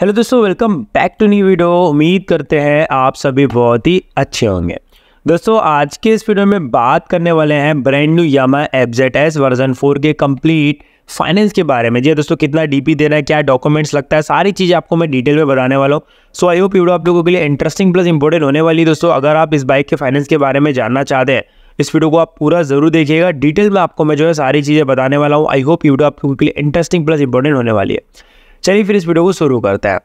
hello दोस्तों welcome back to new video उम्मीद करते हैं आप सभी बहुत ही अच्छे होंगे दोस्तों आज के इस वीडियो में बात करने वाले हैं brand new Yamaha FZ S version four के कंप्लीट फाइनेंस के बारे में जी हाँ दोस्तों कितना डीपी देना है क्या डॉक्यूमेंट्स लगता है सारी चीज़ें आपको मैं डिटेल में बताने वाला हूँ सो आई होप वीडियो आप लोगों के लिए इंटरेस्टिंग प्लस इंपॉर्टेंट होने वाली है दोस्तों अगर आप इस बाइक के फाइनेंस के बारे में जानना चाहते हैं इस वीडियो को आप पूरा जरूर देखिएगा डिटेल में आपको मैं जो है सारी चीज़ें बताने वाला हूँ आई होप वीडियो आप लोगों के लिए इंटरेस्टिंग प्लस इंपॉर्टेंट होने वाली है चलिए फिर इस वीडियो को शुरू करते हैं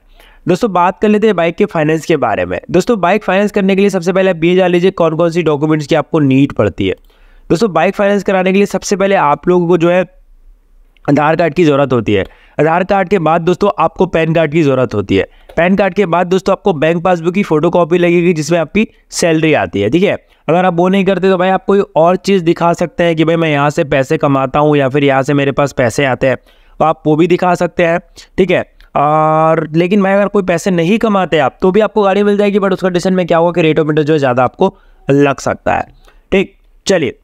दोस्तों बात कर लेते हैं बाइक के फाइनेंस के बारे में दोस्तों बाइक फाइनेंस करने के लिए सबसे पहले आप ये जान लीजिए कौन कौन सी डॉक्यूमेंट्स की आपको नीड पड़ती है दोस्तों बाइक फाइनेंस कराने के लिए सबसे पहले आप लोगों को जो है आधार कार्ड की ज़रूरत होती है आधार कार्ड के बाद दोस्तों आपको पैन कार्ड की ज़रूरत होती है पैन कार्ड के बाद दोस्तों आपको बैंक पासबुक की फ़ोटो कॉपी लगेगी जिसमें आपकी सैलरी आती है ठीक है अगर आप वो नहीं करते तो भाई आप कोई और चीज़ दिखा सकते हैं कि भाई मैं यहाँ से पैसे कमाता हूँ या फिर यहाँ से मेरे पास पैसे आते हैं तो आप वो भी दिखा सकते हैं ठीक है और लेकिन मैं अगर कोई पैसे नहीं कमाते आप तो भी आपको गाड़ी मिल जाएगी बट उस कंडीशन में क्या होगा कि रेट ऑफ इंटरेस्ट जो है ज़्यादा आपको लग सकता है ठीक चलिए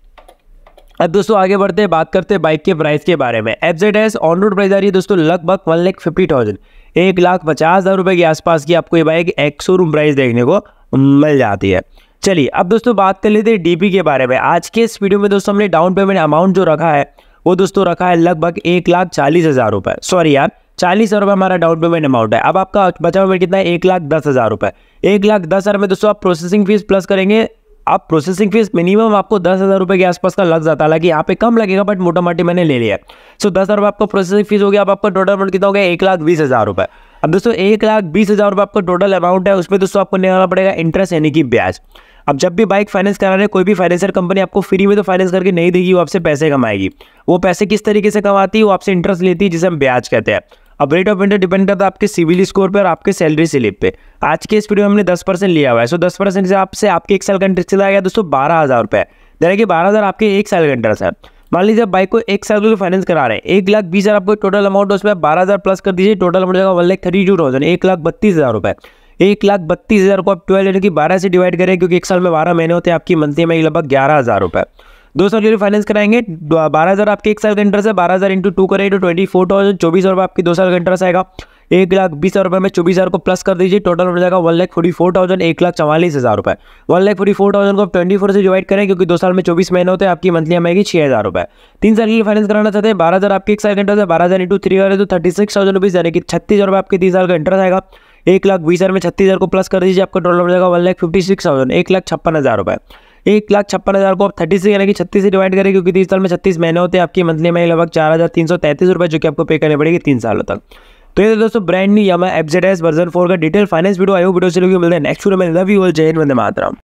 अब दोस्तों आगे बढ़ते हैं बात करते हैं बाइक के प्राइस के बारे में F Z S on road price आ रही है दोस्तों लगभग वन लेख फिफ्टी थाउजेंड एक लाख पचास हज़ार रुपये के आसपास की आपको ये बाइक एक शोरूम प्राइस देखने को मिल जाती है चलिए अब दोस्तों बात कर लेते हैं डीपी के बारे में आज के इस वीडियो में दोस्तों हमने डाउन पेमेंट अमाउंट जो रखा है वो दोस्तों रखा है लगभग एक लाख चालीस हज़ार रुपए सॉरी यार चालीस हज़ार रुपए हमारा डाउन पेमेंट अमाउंट है अब आपका बचा हुआ कितना है एक लाख दस हज़ार रुपए एक लाख दस हज़ार में दोस्तों आप प्रोसेसिंग फीस प्लस करेंगे आप प्रोसेसिंग फीस मिनिमम आपको दस हज़ार रुपए के आसपास का लग जाता है हालांकि यहाँ पे कम लगेगा बट मोटा मोटी मैंने ले लिया सो दस हज़ार रुपये आपको प्रोसेसिंग फीस हो गया अब आपका टोटल अमाउंट कितना हो गया एक लाख बीस हज़ार रुपये अब दोस्तों एक लाख बीस हज़ार रुपये आपका टोटल अमाउंट है उसमें दोस्तों आपको निकालना पड़ेगा इंटरेस्ट यानी कि ब्याज अब जब भी बाइक फाइनेंस करा रहे कोई भी फाइनेंसर कंपनी आपको फ्री में तो फाइनेंस करके नहीं देगी वो आपसे पैसे कमाएगी वो पैसे किस तरीके से कमाती है वो आपसे इंटरेस्ट लेती है जिसे हम ब्याज कहते हैं अब रेट ऑफ इंटरेस्ट डिपेंड करता है आपके सिविल स्कोर पर और आपके सैलरी स्लिप पे आज के इस वीडियो में हमने दस परसेंट लिया हुआ है सो दस परसेंट से आपसे आपके एक साल का इंटरेस्ट चला गया दोस्तों बारह हज़ार रुपये यानी कि बारह हज़ार आपके एक साल का इंटरेस्ट है मान लीजिए बाइक को एक साल तो फाइनेंस करा रहे हैं एक लाख बीस हज़ार आपको टोटल अमाउंट उसमें बारह हज़ार प्लस कर दीजिए टोटल अमाउंट जाएगा one lakh thirty two thousand एक लाख बत्तीस हज़ार रुपये एक लाख बत्तीस हज़ार को आप ट्वेल्व यानी कि बारह से डिवाइड करें क्योंकि एक साल में बारह महीने होते हैं आपकी मंथली में लगभग ग्यारह हज़ार रुपये दो साल के लिए फाइनेंस कराएंगे बारह हज़ार आपके एक साल का इंटरेस्ट है बारह हज़ार इंटू टू करें तो ट्वेंटी फोर थाउजेंड चौबीस हज़ार आपकी दो साल का इंटरेस्ट आएगा एक लाख बीस हज़ार रुपये में चौबीस हज़ार को प्लस कर दीजिए टोटल हो जाएगा one lakh forty four thousand एक लाख चवालीस हज़ार रुपये one lakh forty four thousand को आप ट्वेंटी फोर से डिवाइड करें क्योंकि दो साल में चौबीस महीने होते हैं आपकी मंथली एम आएगी छः हज़ार रुपये तीन साल के लिए फाइनेंस कराना चाहते हैं बारह हज़ार आपके एक साल इंटरेस्ट है बारह हज़ार इंटू थ्री हज़ार तो थर्टी सिक्स थाउजेंड रुपीज़ यानी कि छत्तीस हज़ार रुपये आपके तीन साल का इंटरेस्ट आएगा एक लाख बीस हज़ार में छत्तीस हज़ार को प्लस कर दीजिए आपका टोटल हो जाएगा one lakh fifty six thousand एक लाख छप्पन हज़ार रुपये एक लाख छप्पन हज़ार को आप थर्टी से यानी कि छत्तीस से डिवाइड करें क्योंकि तीस साल में छत्तीस महीने होते हैं आपकी मंथली में लगभग चार हज़ार तीन सौ तैंतीस रुपये जो कि आपको पे करने पड़ेगी तीन सालों तक तो ये दोस्तों brand new Yamaha F version four का डिटेल फाइनेंस वीडियो आयो वीडियो से लोग मिलते हैं नेक्स्ट वीडियो में लव यू ऑल जय हिंद वंदे मातरम